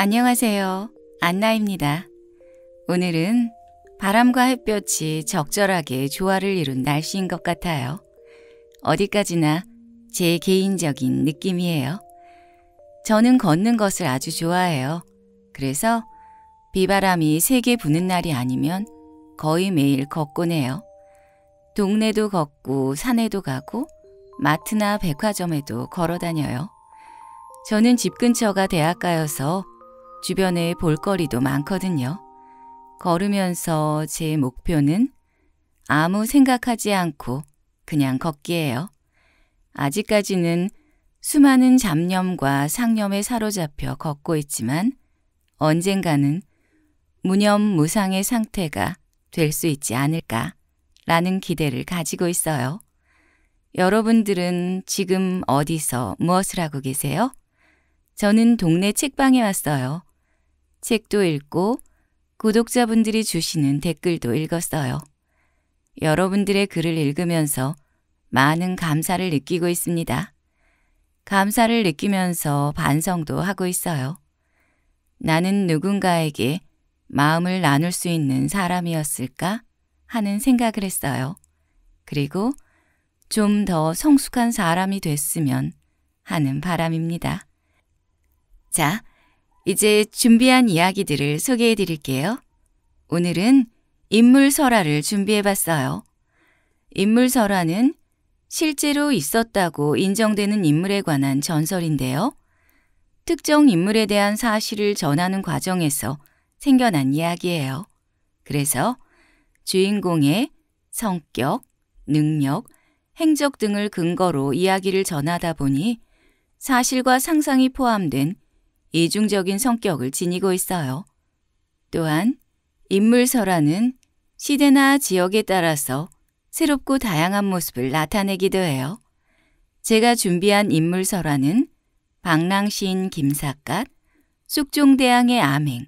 안녕하세요. 안나입니다. 오늘은 바람과 햇볕이 적절하게 조화를 이룬 날씨인 것 같아요. 어디까지나 제 개인적인 느낌이에요. 저는 걷는 것을 아주 좋아해요. 그래서 비바람이 세게 부는 날이 아니면 거의 매일 걷곤 해요. 동네도 걷고 산에도 가고 마트나 백화점에도 걸어 다녀요. 저는 집 근처가 대학가여서 주변에 볼거리도 많거든요. 걸으면서 제 목표는 아무 생각하지 않고 그냥 걷기예요. 아직까지는 수많은 잡념과 상념에 사로잡혀 걷고 있지만 언젠가는 무념무상의 상태가 될 수 있지 않을까라는 기대를 가지고 있어요. 여러분들은 지금 어디서 무엇을 하고 계세요? 저는 동네 책방에 왔어요. 책도 읽고 구독자분들이 주시는 댓글도 읽었어요. 여러분들의 글을 읽으면서 많은 감사를 느끼고 있습니다. 감사를 느끼면서 반성도 하고 있어요. 나는 누군가에게 마음을 나눌 수 있는 사람이었을까 하는 생각을 했어요. 그리고 좀 더 성숙한 사람이 됐으면 하는 바람입니다. 자, 이제 준비한 이야기들을 소개해 드릴게요. 오늘은 인물설화를 준비해 봤어요. 인물설화는 실제로 있었다고 인정되는 인물에 관한 전설인데요. 특정 인물에 대한 사실을 전하는 과정에서 생겨난 이야기예요. 그래서 주인공의 성격, 능력, 행적 등을 근거로 이야기를 전하다 보니 사실과 상상이 포함된 이중적인 성격을 지니고 있어요. 또한 인물설화는 시대나 지역에 따라서 새롭고 다양한 모습을 나타내기도 해요. 제가 준비한 인물설화는 방랑시인 김사갓, 숙종대왕의 암행,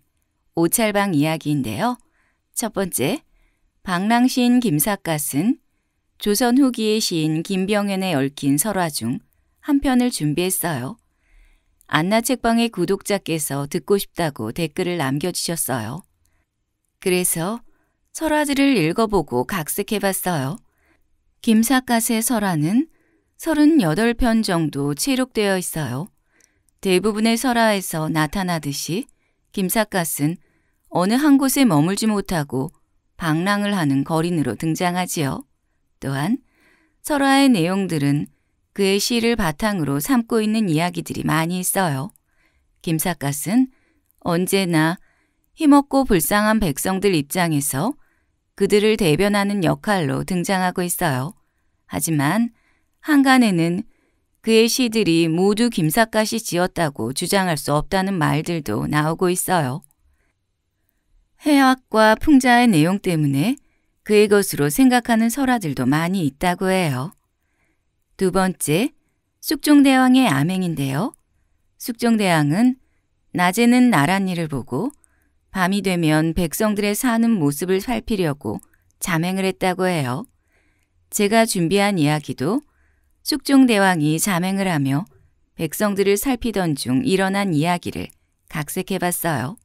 오찰방 이야기인데요. 첫 번째, 방랑시인 김사갓은 조선 후기의 시인 김병현에 얽힌 설화 중 한 편을 준비했어요. 안나 책방의 구독자께서 듣고 싶다고 댓글을 남겨주셨어요. 그래서 설화들을 읽어보고 각색해봤어요. 김사갓의 설화는 38편 정도 체록되어 있어요. 대부분의 설화에서 나타나듯이 김삿갓은 어느 한 곳에 머물지 못하고 방랑을 하는 거린으로 등장하지요. 또한 설화의 내용들은 그의 시를 바탕으로 삼고 있는 이야기들이 많이 있어요. 김사갓은 언제나 힘없고 불쌍한 백성들 입장에서 그들을 대변하는 역할로 등장하고 있어요. 하지만 한간에는 그의 시들이 모두 김삿갓이 지었다고 주장할 수 없다는 말들도 나오고 있어요. 해학과 풍자의 내용 때문에 그의 것으로 생각하는 설화들도 많이 있다고 해요. 두 번째, 숙종대왕의 암행인데요. 숙종대왕은 낮에는 나란 일을 보고 밤이 되면 백성들의 사는 모습을 살피려고 자맹을 했다고 해요. 제가 준비한 이야기도 숙종대왕이 자맹을 하며 백성들을 살피던 중 일어난 이야기를 각색해봤어요.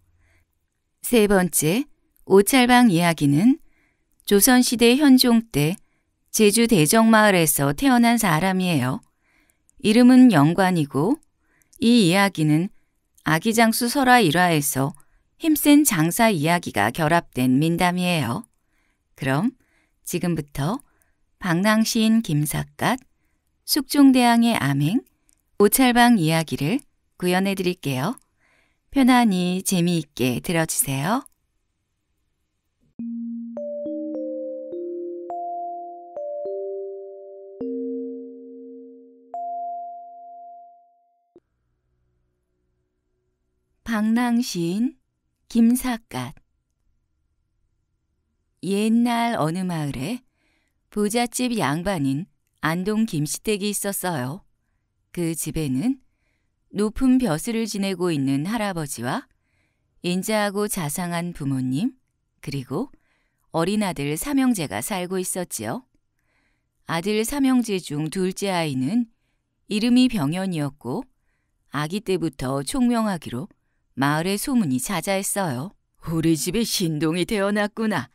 세 번째, 오찰방 이야기는 조선시대 현종 때 제주 대정마을에서 태어난 사람이에요. 이름은 영관이고 이 이야기는 아기장수 설화 일화에서 힘센 장사 이야기가 결합된 민담이에요. 그럼 지금부터 방랑시인 김삿갓, 숙종대왕의 암행, 오찰방 이야기를 구현해 드릴게요. 편안히 재미있게 들어주세요. 강낭시인 김사갓 옛날 어느 마을에 부잣집 양반인 안동 김씨댁이 있었어요. 그 집에는 높은 벼슬을 지내고 있는 할아버지와 인자하고 자상한 부모님 그리고 어린 아들 삼형제가 살고 있었지요. 아들 삼형제 중 둘째 아이는 이름이 병현이었고 아기 때부터 총명하기로 마을의 소문이 자자했어요. 우리 집이 신동이 태어났구나.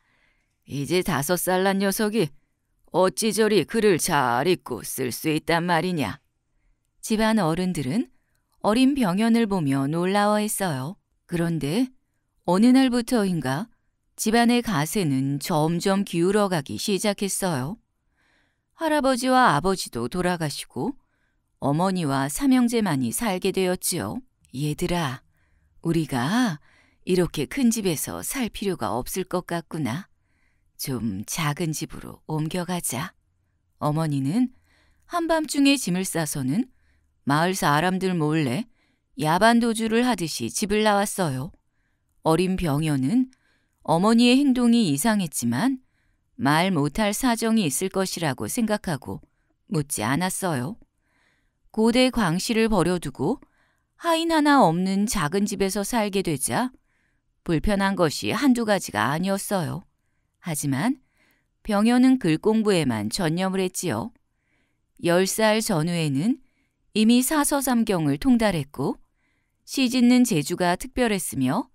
이제 다섯 살 난 녀석이 어찌 저리 글을 잘 읽고 쓸 수 있단 말이냐. 집안 어른들은 어린 병현을 보며 놀라워했어요. 그런데 어느 날부터인가 집안의 가세는 점점 기울어가기 시작했어요. 할아버지와 아버지도 돌아가시고 어머니와 삼형제만이 살게 되었지요. 얘들아, 우리가 이렇게 큰 집에서 살 필요가 없을 것 같구나. 좀 작은 집으로 옮겨가자. 어머니는 한밤중에 짐을 싸서는 마을 사람들 몰래 야반도주를 하듯이 집을 나왔어요. 어린 병여는 어머니의 행동이 이상했지만 말 못할 사정이 있을 것이라고 생각하고 묻지 않았어요. 고대 광씨를 버려두고 하인 하나 없는 작은 집에서 살게 되자 불편한 것이 한두 가지가 아니었어요. 하지만 병현은 글 공부에만 전념을 했지요. 10살 전후에는 이미 사서삼경을 통달했고 시 짓는 재주가 특별했으며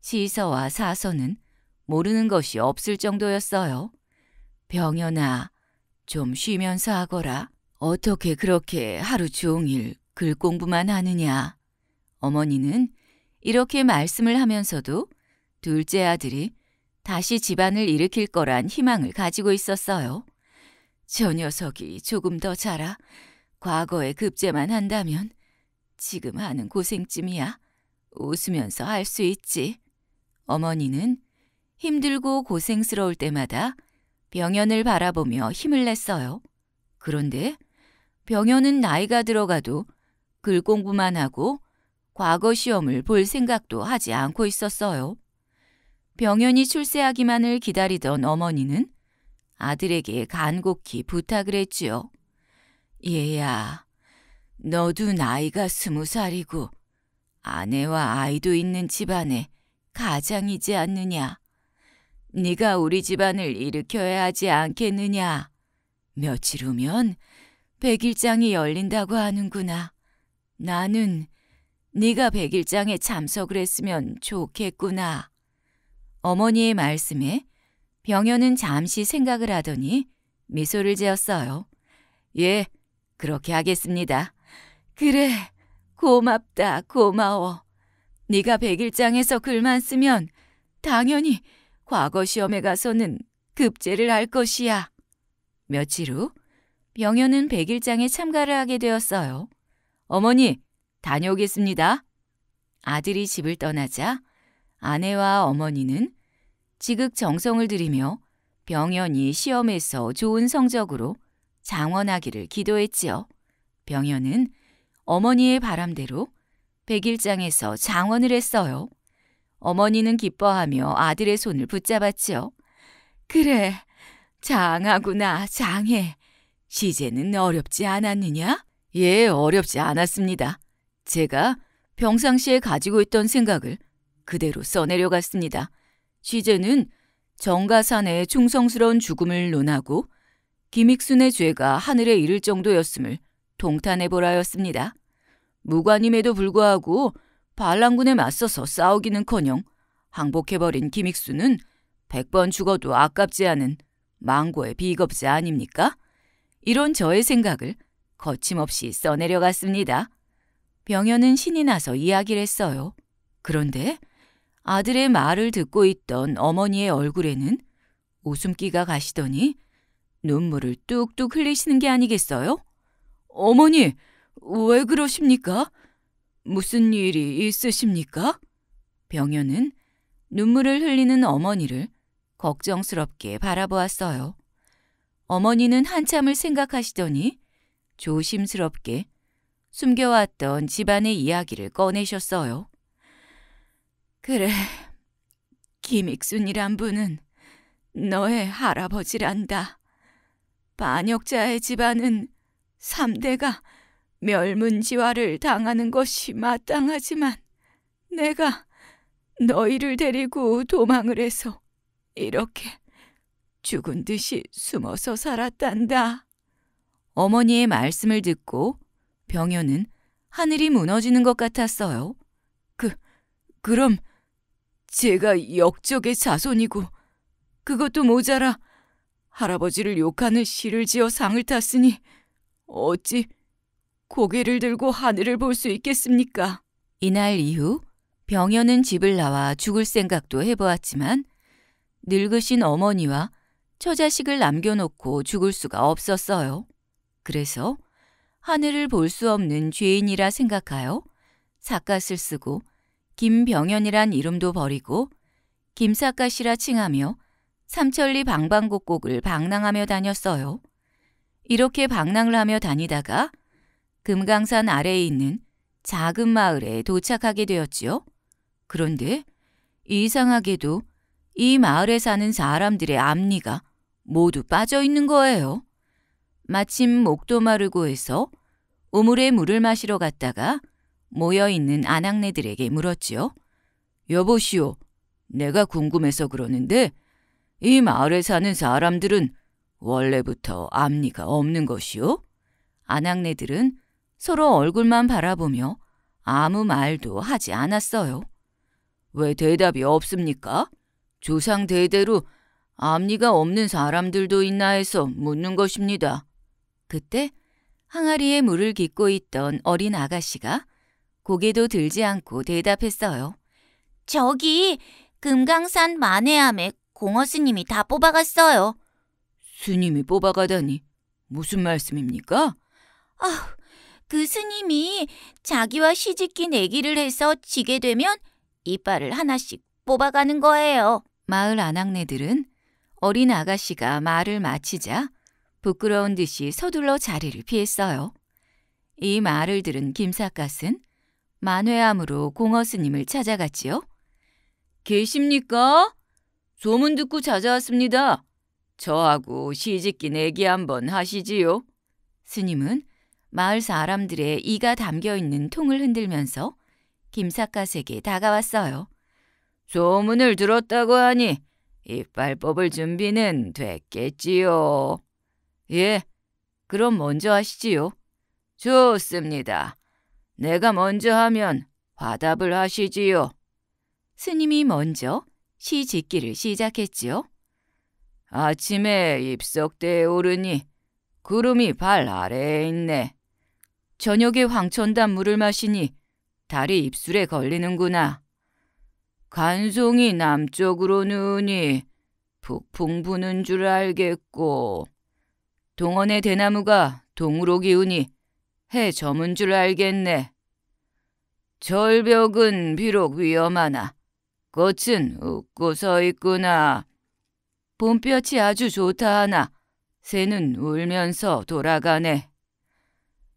시서와 사서는 모르는 것이 없을 정도였어요. 병현아, 좀 쉬면서 하거라. 어떻게 그렇게 하루 종일 글 공부만 하느냐. 어머니는 이렇게 말씀을 하면서도 둘째 아들이 다시 집안을 일으킬 거란 희망을 가지고 있었어요. 저 녀석이 조금 더 자라 과거에 급제만 한다면 지금 하는 고생쯤이야 웃으면서 할 수 있지. 어머니는 힘들고 고생스러울 때마다 병연을 바라보며 힘을 냈어요. 그런데 병연은 나이가 들어가도 글 공부만 하고 과거 시험을 볼 생각도 하지 않고 있었어요. 병연이 출세하기만을 기다리던 어머니는 아들에게 간곡히 부탁을 했지요. 얘야, 너도 나이가 스무 살이고 아내와 아이도 있는 집안에 가장이지 않느냐. 네가 우리 집안을 일으켜야 하지 않겠느냐. 며칠 후면 백일장이 열린다고 하는구나. 나는 네가 백일장에 참석을 했으면 좋겠구나. 어머니의 말씀에 병현은 잠시 생각을 하더니 미소를 지었어요. 예, 그렇게 하겠습니다. 그래, 고맙다, 고마워. 네가 백일장에서 글만 쓰면 당연히 과거 시험에 가서는 급제를 할 것이야. 며칠 후 병현은 백일장에 참가를 하게 되었어요. 어머니, 다녀오겠습니다. 아들이 집을 떠나자 아내와 어머니는 지극정성을 들이며 병현이 시험에서 좋은 성적으로 장원하기를 기도했지요. 병현은 어머니의 바람대로 백일장에서 장원을 했어요. 어머니는 기뻐하며 아들의 손을 붙잡았지요. 그래, 장하구나, 장해. 시제는 어렵지 않았느냐? 예, 어렵지 않았습니다. 제가 평상시에 가지고 있던 생각을 그대로 써내려갔습니다. 취재는 정가산의 충성스러운 죽음을 논하고 김익순의 죄가 하늘에 이를 정도였음을 동탄해보라였습니다. 무관임에도 불구하고 반란군에 맞서서 싸우기는커녕 항복해버린 김익순은백 번 죽어도 아깝지 않은 망고의 비겁자 아닙니까? 이런 저의 생각을 거침없이 써내려갔습니다. 병현은 신이 나서 이야기를 했어요. 그런데 아들의 말을 듣고 있던 어머니의 얼굴에는 웃음기가 가시더니 눈물을 뚝뚝 흘리시는 게 아니겠어요? 어머니, 왜 그러십니까? 무슨 일이 있으십니까? 병현은 눈물을 흘리는 어머니를 걱정스럽게 바라보았어요. 어머니는 한참을 생각하시더니 조심스럽게 숨겨왔던 집안의 이야기를 꺼내셨어요. 그래, 김익순이란 분은 너의 할아버지란다. 반역자의 집안은 3대가 멸문지화를 당하는 것이 마땅하지만 내가 너희를 데리고 도망을 해서 이렇게 죽은 듯이 숨어서 살았단다. 어머니의 말씀을 듣고 병현은 하늘이 무너지는 것 같았어요. 그, 그럼 제가 역적의 자손이고 그것도 모자라 할아버지를 욕하는 시를 지어 상을 탔으니 어찌 고개를 들고 하늘을 볼 수 있겠습니까? 이날 이후 병현은 집을 나와 죽을 생각도 해보았지만 늙으신 어머니와 처자식을 남겨놓고 죽을 수가 없었어요. 그래서 하늘을 볼 수 없는 죄인이라 생각하여 사갓을 쓰고 김병현이란 이름도 버리고 김사갓이라 칭하며 삼천리 방방곡곡을 방랑하며 다녔어요. 이렇게 방랑을 하며 다니다가 금강산 아래에 있는 작은 마을에 도착하게 되었지요. 그런데 이상하게도 이 마을에 사는 사람들의 앞니가 모두 빠져 있는 거예요. 마침 목도 마르고 해서 우물에 물을 마시러 갔다가 모여 있는 아낙네들에게 물었지요. 여보시오, 내가 궁금해서 그러는데 이 마을에 사는 사람들은 원래부터 앞니가 없는 것이오 아낙네들은 서로 얼굴만 바라보며 아무 말도 하지 않았어요. 왜 대답이 없습니까? 조상 대대로 앞니가 없는 사람들도 있나 해서 묻는 것입니다. 그때 항아리에 물을 깃고 있던 어린 아가씨가 고개도 들지 않고 대답했어요. 저기 금강산 만해암에 공허 스님이 다 뽑아갔어요. 스님이 뽑아가다니 무슨 말씀입니까? 아, 그 스님이 자기와 시집긴 애기를 해서 지게 되면 이빨을 하나씩 뽑아가는 거예요. 마을 아낙네들은 어린 아가씨가 말을 마치자 부끄러운 듯이 서둘러 자리를 피했어요. 이 말을 들은 김사갓은 만회함으로 공허스님을 찾아갔지요. 계십니까? 소문 듣고 찾아왔습니다. 저하고 시집기내기 한번 하시지요. 스님은 마을 사람들의 이가 담겨 있는 통을 흔들면서 김삿갓에게 다가왔어요. 소문을 들었다고 하니 이빨 뽑을 준비는 됐겠지요. 예, 그럼 먼저 하시지요. 좋습니다. 내가 먼저 하면 화답을 하시지요. 스님이 먼저 시 짓기를 시작했지요. 아침에 입석대에 오르니 구름이 발 아래에 있네. 저녁에 황천단 물을 마시니 달이 입술에 걸리는구나. 간송이 남쪽으로 누니 우 북풍 부는 줄 알겠고 동원의 대나무가 동으로 기우니 해 저문 줄 알겠네. 절벽은 비록 위험하나 꽃은 웃고 서 있구나. 봄볕이 아주 좋다 하나 새는 울면서 돌아가네.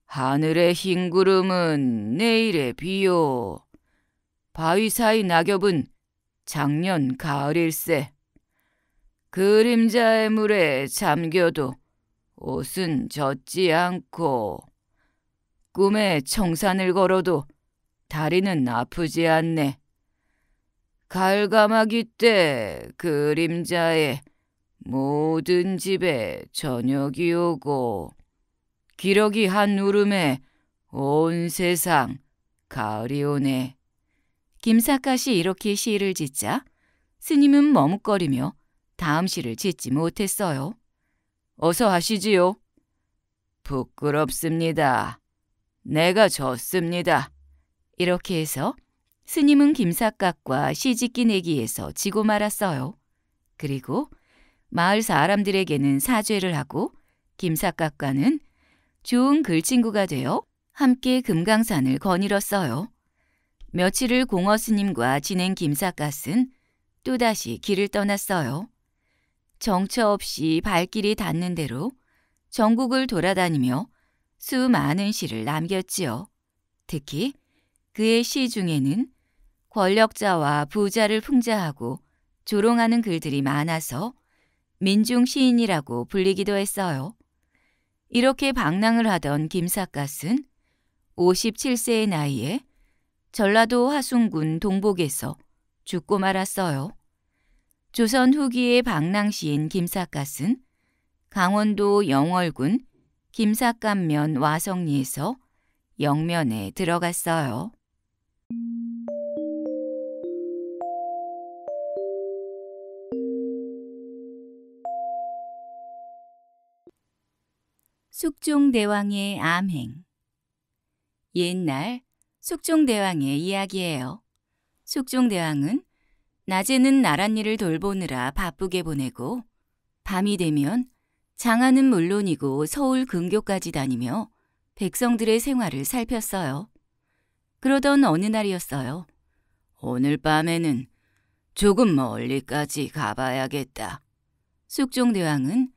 하늘의 흰 구름은 내일의 비요. 바위 사이 낙엽은 작년 가을일세. 그림자의 물에 잠겨도 옷은 젖지 않고 꿈에 청산을 걸어도 다리는 아프지 않네. 갈가마기 때 그림자의 모든 집에 저녁이 오고 기러기 한 울음에 온 세상 가을이 오네. 김사갓이 이렇게 시를 짓자 스님은 머뭇거리며 다음 시를 짓지 못했어요. 어서 하시지요. 부끄럽습니다. 내가 졌습니다. 이렇게 해서 스님은 김삿갓과 시집기 내기에서 지고 말았어요. 그리고 마을 사람들에게는 사죄를 하고 김삿갓과는 좋은 글친구가 되어 함께 금강산을 거닐었어요. 며칠을 공어 스님과 지낸 김삿갓은 또다시 길을 떠났어요. 정처 없이 발길이 닿는 대로 전국을 돌아다니며 수많은 시를 남겼지요. 특히 그의 시 중에는 권력자와 부자를 풍자하고 조롱하는 글들이 많아서 민중 시인이라고 불리기도 했어요. 이렇게 방랑을 하던 김사갓은 57세의 나이에 전라도 화순군 동복에서 죽고 말았어요. 조선 후기의 방랑시인 김삿갓은 강원도 영월군 김삿갓면 와성리에서 영면에 들어갔어요. 숙종대왕의 암행 옛날 숙종대왕의 이야기예요. 숙종대왕은 낮에는 나랏 일을 돌보느라 바쁘게 보내고 밤이 되면 장안은 물론이고 서울 근교까지 다니며 백성들의 생활을 살폈어요. 그러던 어느 날이었어요. 오늘 밤에는 조금 멀리까지 가봐야겠다. 숙종대왕은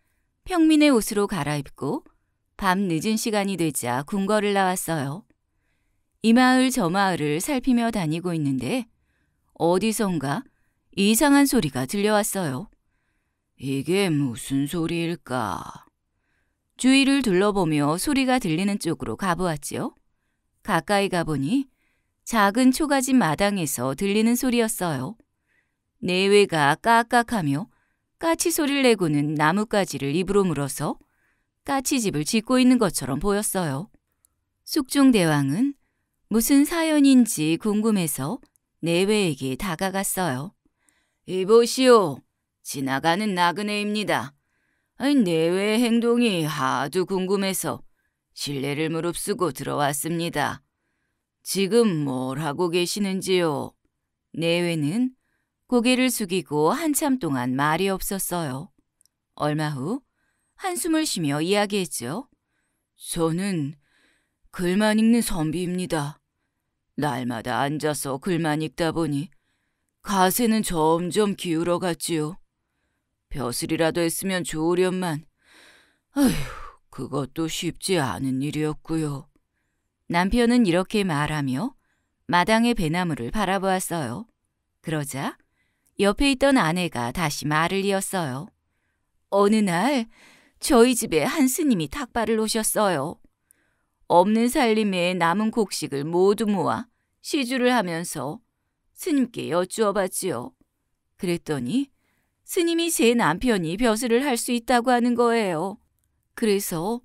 평민의 옷으로 갈아입고 밤 늦은 시간이 되자 궁궐을 나왔어요. 이 마을 저 마을을 살피며 다니고 있는데 어디선가 이상한 소리가 들려왔어요. 이게 무슨 소리일까? 주위를 둘러보며 소리가 들리는 쪽으로 가보았지요. 가까이 가보니 작은 초가집 마당에서 들리는 소리였어요. 내외가 깍깍하며 까치 소리를 내고는 나뭇가지를 입으로 물어서 까치집을 짓고 있는 것처럼 보였어요. 숙종대왕은 무슨 사연인지 궁금해서 내외에게 다가갔어요. 이보시오. 지나가는 나그네입니다. 내외의 행동이 하도 궁금해서 실례를 무릅쓰고 들어왔습니다. 지금 뭘 하고 계시는지요? 내외는 고개를 숙이고 한참 동안 말이 없었어요. 얼마 후 한숨을 쉬며 이야기했죠. 저는 글만 읽는 선비입니다. 날마다 앉아서 글만 읽다 보니 가세는 점점 기울어 갔지요. 벼슬이라도 했으면 좋으련만 아휴 그것도 쉽지 않은 일이었고요. 남편은 이렇게 말하며 마당의 배나무를 바라보았어요. 그러자 옆에 있던 아내가 다시 말을 이었어요. 어느 날 저희 집에 한 스님이 탁발을 오셨어요. 없는 살림에 남은 곡식을 모두 모아 시주를 하면서 스님께 여쭈어봤지요. 그랬더니 스님이 제 남편이 벼슬을 할 수 있다고 하는 거예요. 그래서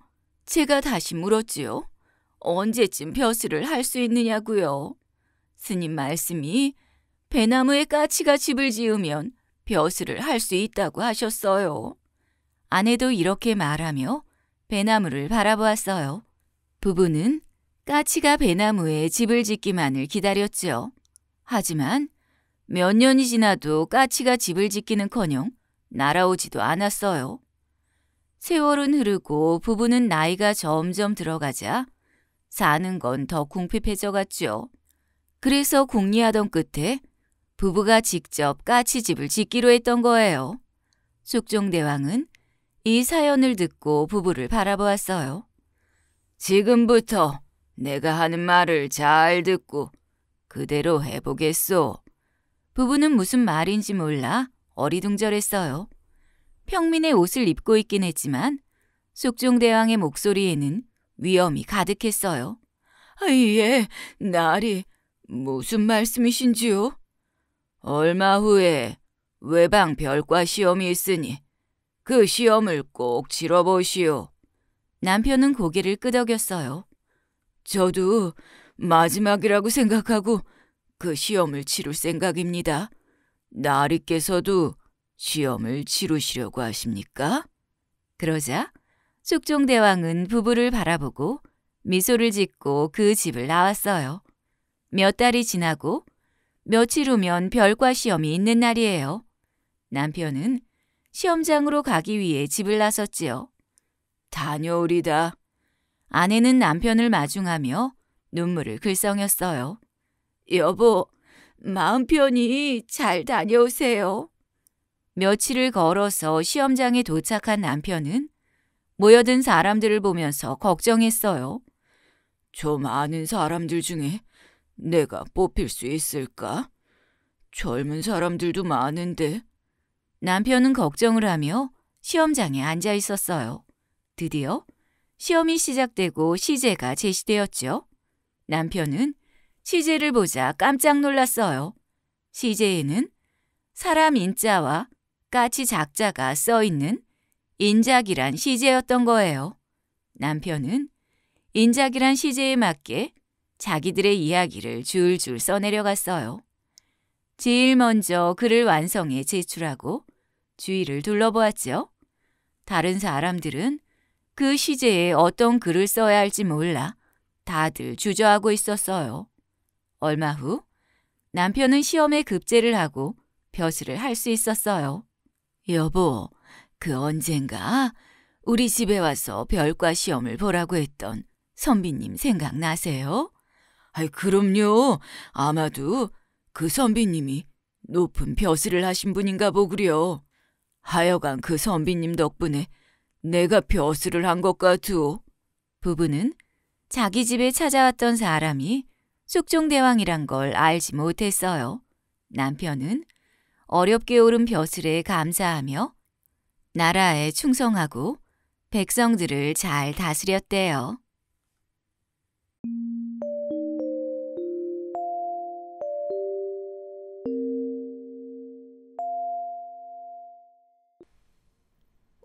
제가 다시 물었지요. 언제쯤 벼슬을 할 수 있느냐고요. 스님 말씀이 배나무에 까치가 집을 지으면 벼슬을 할 수 있다고 하셨어요. 아내도 이렇게 말하며 배나무를 바라보았어요. 부부는 까치가 배나무에 집을 짓기만을 기다렸지요. 하지만 몇 년이 지나도 까치가 집을 짓기는커녕 날아오지도 않았어요. 세월은 흐르고 부부는 나이가 점점 들어가자 사는 건 더 궁핍해져갔죠. 그래서 궁리하던 끝에 부부가 직접 까치 집을 짓기로 했던 거예요. 숙종대왕은 이 사연을 듣고 부부를 바라보았어요. 지금부터 내가 하는 말을 잘 듣고 그대로 해보겠소. 부부는 무슨 말인지 몰라 어리둥절했어요. 평민의 옷을 입고 있긴 했지만 숙종대왕의 목소리에는 위험이 가득했어요. 아, 예, 나리 무슨 말씀이신지요? 얼마 후에 외방 별과 시험이 있으니 그 시험을 꼭 치러보시오. 남편은 고개를 끄덕였어요. 저도 마지막이라고 생각하고 그 시험을 치룰 생각입니다. 나리께서도 시험을 치르시려고 하십니까? 그러자 숙종대왕은 부부를 바라보고 미소를 짓고 그 집을 나왔어요. 몇 달이 지나고 며칠 후면 별과 시험이 있는 날이에요. 남편은 시험장으로 가기 위해 집을 나섰지요. 다녀오리다. 아내는 남편을 마중하며 눈물을 글썽였어요. 여보, 마음 편히 잘 다녀오세요. 며칠을 걸어서 시험장에 도착한 남편은 모여든 사람들을 보면서 걱정했어요. 좀 아는 사람들 중에 내가 뽑힐 수 있을까? 젊은 사람들도 많은데. 남편은 걱정을 하며 시험장에 앉아 있었어요. 드디어 시험이 시작되고 시제가 제시되었죠. 남편은 시제를 보자 깜짝 놀랐어요. 시제에는 사람 인자와 까치 작자가 써 있는 인작이란 시제였던 거예요. 남편은 인작이란 시제에 맞게 자기들의 이야기를 줄줄 써내려갔어요. 제일 먼저 글을 완성해 제출하고 주위를 둘러보았죠. 다른 사람들은 그 시제에 어떤 글을 써야 할지 몰라 다들 주저하고 있었어요. 얼마 후 남편은 시험에 급제를 하고 벼슬을 할 수 있었어요. 여보, 그 언젠가 우리 집에 와서 별과 시험을 보라고 했던 선비님 생각나세요? 아이, 그럼요. 아마도 그 선비님이 높은 벼슬을 하신 분인가 보구려. 하여간 그 선비님 덕분에 내가 벼슬을 한 것 같으오. 부부는 자기 집에 찾아왔던 사람이 숙종대왕이란 걸 알지 못했어요. 남편은 어렵게 오른 벼슬에 감사하며 나라에 충성하고 백성들을 잘 다스렸대요.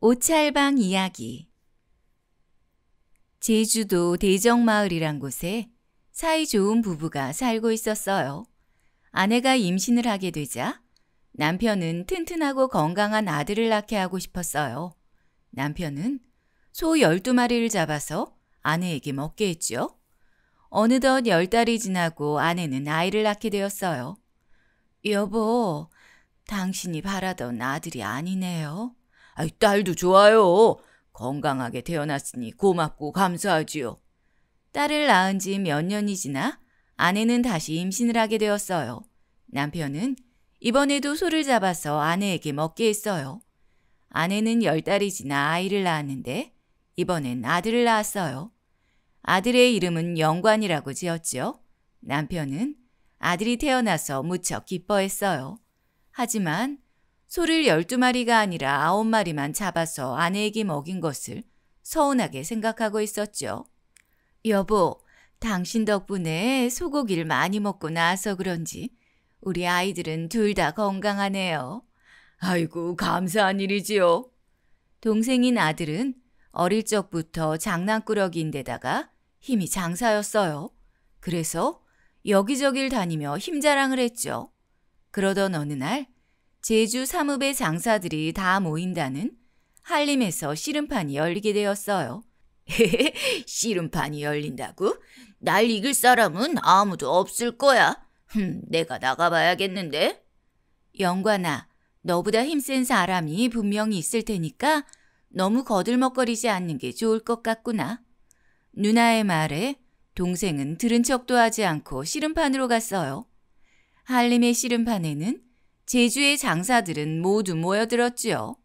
오찰방 이야기 제주도 대정마을이란 곳에 사이좋은 부부가 살고 있었어요. 아내가 임신을 하게 되자 남편은 튼튼하고 건강한 아들을 낳게 하고 싶었어요. 남편은 소 12마리를 잡아서 아내에게 먹게 했죠 어느덧 열 달이 지나고 아내는 아이를 낳게 되었어요. 여보, 당신이 바라던 아들이 아니네요. 아이, 딸도 좋아요. 건강하게 태어났으니 고맙고 감사하지요. 딸을 낳은 지 몇 년이 지나 아내는 다시 임신을 하게 되었어요. 남편은 이번에도 소를 잡아서 아내에게 먹게 했어요. 아내는 열달이 지나 아이를 낳았는데 이번엔 아들을 낳았어요. 아들의 이름은 영관이라고 지었지요. 남편은 아들이 태어나서 무척 기뻐했어요. 하지만 소를 12마리가 아니라 9마리만 잡아서 아내에게 먹인 것을 서운하게 생각하고 있었죠. 여보, 당신 덕분에 소고기를 많이 먹고 나서 그런지 우리 아이들은 둘 다 건강하네요. 아이고, 감사한 일이지요. 동생인 아들은 어릴 적부터 장난꾸러기인데다가 힘이 장사였어요. 그래서 여기저길 다니며 힘자랑을 했죠. 그러던 어느 날 제주 사읍의 장사들이 다 모인다는 한림에서 씨름판이 열리게 되었어요. 씨름판이 열린다고? 날 이길 사람은 아무도 없을 거야. 흠, 내가 나가봐야겠는데. 영관아, 너보다 힘센 사람이 분명히 있을 테니까 너무 거들먹거리지 않는 게 좋을 것 같구나. 누나의 말에 동생은 들은 척도 하지 않고 씨름판으로 갔어요. 한림의 씨름판에는 제주의 장사들은 모두 모여들었지요.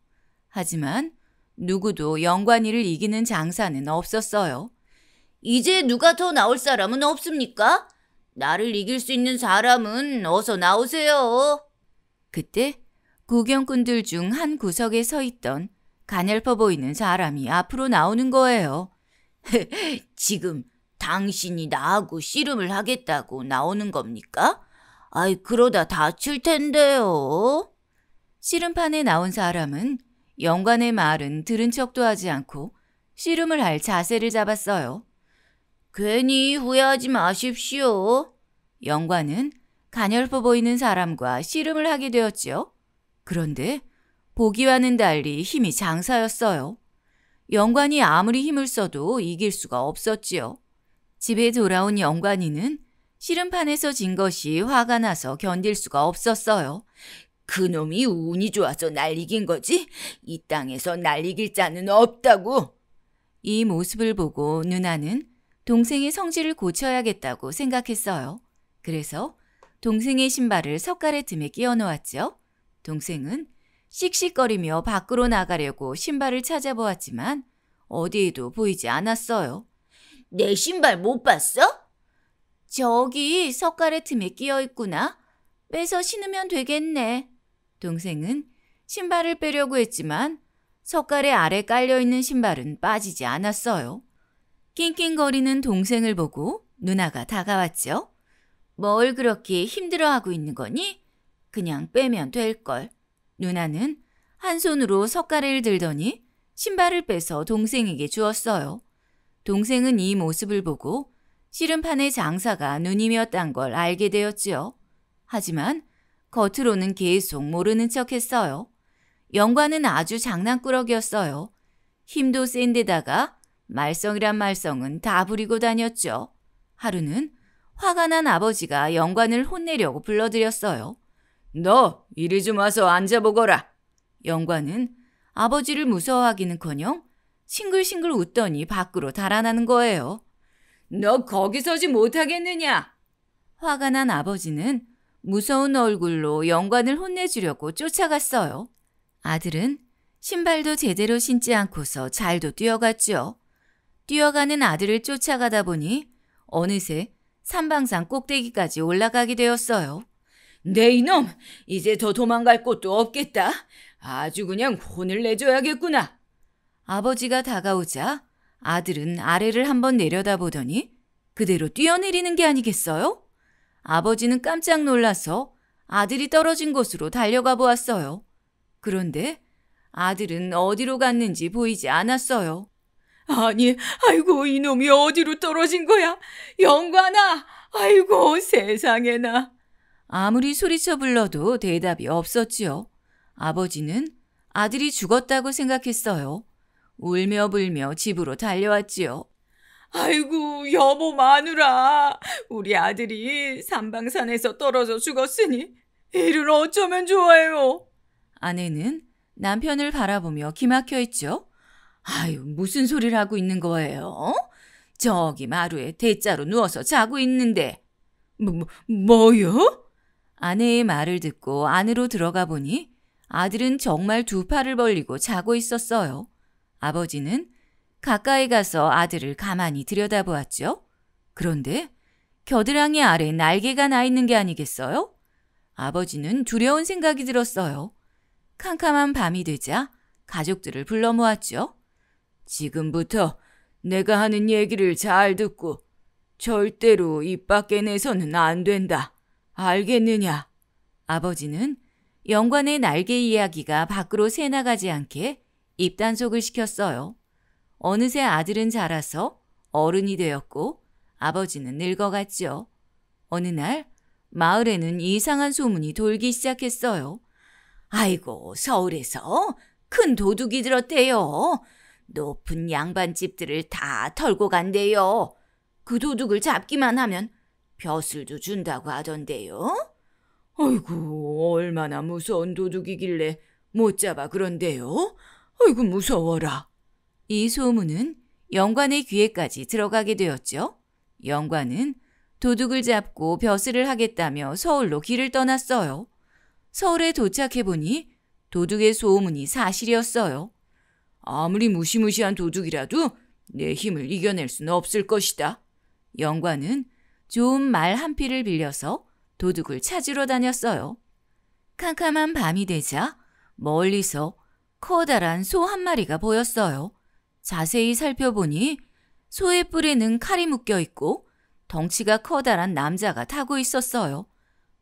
하지만 누구도 영관이를 이기는 장사는 없었어요. 이제 누가 더 나올 사람은 없습니까? 나를 이길 수 있는 사람은 어서 나오세요. 그때 구경꾼들 중 한 구석에 서 있던 가늘퍼 보이는 사람이 앞으로 나오는 거예요. 지금 당신이 나하고 씨름을 하겠다고 나오는 겁니까? 아이 그러다 다칠 텐데요. 씨름판에 나온 사람은 영관의 말은 들은 척도 하지 않고 씨름을 할 자세를 잡았어요. 괜히 후회하지 마십시오. 영관은 가냘퍼 보이는 사람과 씨름을 하게 되었지요. 그런데 보기와는 달리 힘이 장사였어요. 영관이 아무리 힘을 써도 이길 수가 없었지요. 집에 돌아온 영관이는 씨름판에서 진 것이 화가 나서 견딜 수가 없었어요. 그놈이 운이 좋아서 날 이긴 거지? 이 땅에서 날 이길 자는 없다고! 이 모습을 보고 누나는 동생의 성질을 고쳐야겠다고 생각했어요. 그래서 동생의 신발을 석가래 틈에 끼워 놓았죠. 동생은 씩씩거리며 밖으로 나가려고 신발을 찾아보았지만 어디에도 보이지 않았어요. 내 신발 못 봤어? 저기 석가래 틈에 끼어 있구나. 빼서 신으면 되겠네. 동생은 신발을 빼려고 했지만 석가래 아래 깔려있는 신발은 빠지지 않았어요. 낑낑거리는 동생을 보고 누나가 다가왔죠. 뭘 그렇게 힘들어하고 있는 거니? 그냥 빼면 될걸. 누나는 한 손으로 석가래를 들더니 신발을 빼서 동생에게 주었어요. 동생은 이 모습을 보고 씨름판의 장사가 눈이었단걸 알게 되었지요. 하지만 겉으로는 계속 모르는 척 했어요. 영관은 아주 장난꾸러기였어요. 힘도 센 데다가 말썽이란 말썽은 다 부리고 다녔죠. 하루는 화가 난 아버지가 영관을 혼내려고 불러들였어요. 너 이리 좀 와서 앉아보거라. 영관은 아버지를 무서워하기는커녕 싱글싱글 웃더니 밖으로 달아나는 거예요. 너 거기 서지 못하겠느냐? 화가 난 아버지는 무서운 얼굴로 영관을 혼내주려고 쫓아갔어요. 아들은 신발도 제대로 신지 않고서 잘도 뛰어갔죠 뛰어가는 아들을 쫓아가다 보니 어느새 산방산 꼭대기까지 올라가게 되었어요. 네 이놈, 이제 더 도망갈 곳도 없겠다. 아주 그냥 혼을 내줘야겠구나. 아버지가 다가오자 아들은 아래를 한번 내려다보더니 그대로 뛰어내리는 게 아니겠어요? 아버지는 깜짝 놀라서 아들이 떨어진 곳으로 달려가 보았어요. 그런데 아들은 어디로 갔는지 보이지 않았어요. 아니, 아이고, 이놈이 어디로 떨어진 거야? 영관아! 아이고, 세상에나! 아무리 소리쳐 불러도 대답이 없었지요. 아버지는 아들이 죽었다고 생각했어요. 울며 불며 집으로 달려왔지요. 아이고 여보 마누라 우리 아들이 산방산에서 떨어져 죽었으니 이를 어쩌면 좋아요. 아내는 남편을 바라보며 기막혀 있죠. 아유 무슨 소리를 하고 있는 거예요? 어? 저기 마루에 대자로 누워서 자고 있는데 뭐, 뭐, 뭐요 아내의 말을 듣고 안으로 들어가 보니 아들은 정말 두 팔을 벌리고 자고 있었어요. 아버지는 가까이 가서 아들을 가만히 들여다보았죠. 그런데 겨드랑이 아래 날개가 나 있는 게 아니겠어요? 아버지는 두려운 생각이 들었어요. 캄캄한 밤이 되자 가족들을 불러 모았죠. 지금부터 내가 하는 얘기를 잘 듣고 절대로 입 밖에 내서는 안 된다. 알겠느냐? 아버지는 영관의 날개 이야기가 밖으로 새나가지 않게 입단속을 시켰어요. 어느새 아들은 자라서 어른이 되었고 아버지는 늙어갔지요. 어느 날 마을에는 이상한 소문이 돌기 시작했어요. 아이고 서울에서 큰 도둑이 들었대요. 높은 양반집들을 다 털고 간대요. 그 도둑을 잡기만 하면 벼슬도 준다고 하던데요. 아이고 얼마나 무서운 도둑이길래 못 잡아 그런데요. 아이고 무서워라. 이 소문은 영관의 귀에까지 들어가게 되었죠. 영관은 도둑을 잡고 벼슬을 하겠다며 서울로 길을 떠났어요. 서울에 도착해 보니 도둑의 소문이 사실이었어요. 아무리 무시무시한 도둑이라도 내 힘을 이겨낼 수는 없을 것이다. 영관은 좋은 말한 피를 빌려서 도둑을 찾으러 다녔어요. 캄캄한 밤이 되자 멀리서 커다란 소 한 마리가 보였어요. 자세히 살펴보니 소의 뿔에는 칼이 묶여 있고 덩치가 커다란 남자가 타고 있었어요.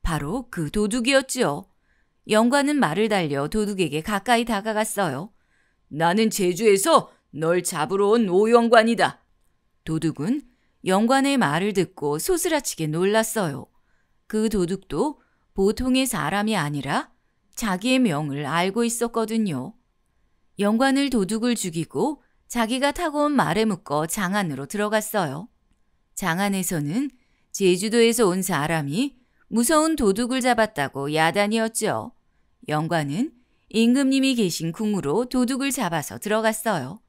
바로 그 도둑이었지요. 영관은 말을 달려 도둑에게 가까이 다가갔어요. 나는 제주에서 널 잡으러 온 오영관이다. 도둑은 영관의 말을 듣고 소스라치게 놀랐어요. 그 도둑도 보통의 사람이 아니라 자기의 명을 알고 있었거든요. 영관을 도둑을 죽이고 자기가 타고 온 말에 묶어 장안으로 들어갔어요. 장안에서는 제주도에서 온 사람이 무서운 도둑을 잡았다고 야단이었죠. 영관은 임금님이 계신 궁으로 도둑을 잡아서 들어갔어요.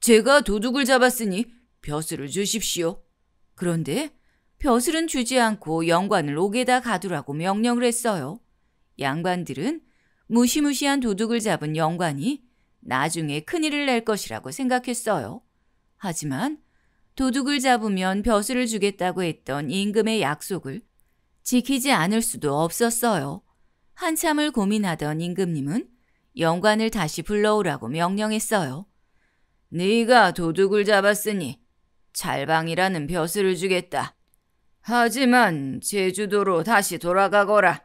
제가 도둑을 잡았으니 벼슬을 주십시오. 그런데 벼슬은 주지 않고 영관을 옥에다 가두라고 명령을 했어요. 양관들은 무시무시한 도둑을 잡은 영관이 나중에 큰일을 낼 것이라고 생각했어요. 하지만 도둑을 잡으면 벼슬을 주겠다고 했던 임금의 약속을 지키지 않을 수도 없었어요. 한참을 고민하던 임금님은 영관을 다시 불러오라고 명령했어요. 네가 도둑을 잡았으니 찰방이라는 벼슬을 주겠다. 하지만 제주도로 다시 돌아가거라.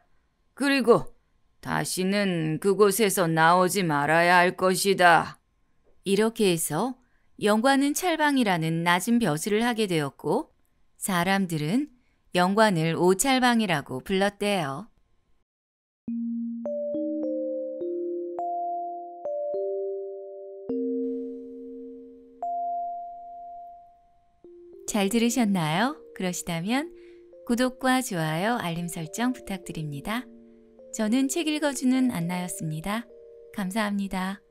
그리고 다시는 그곳에서 나오지 말아야 할 것이다. 이렇게 해서 영관은 찰방이라는 낮은 벼슬을 하게 되었고 사람들은 영관을 오찰방이라고 불렀대요. 잘 들으셨나요? 그러시다면 구독과 좋아요, 알림 설정 부탁드립니다. 저는 책 읽어주는 안나였습니다. 감사합니다.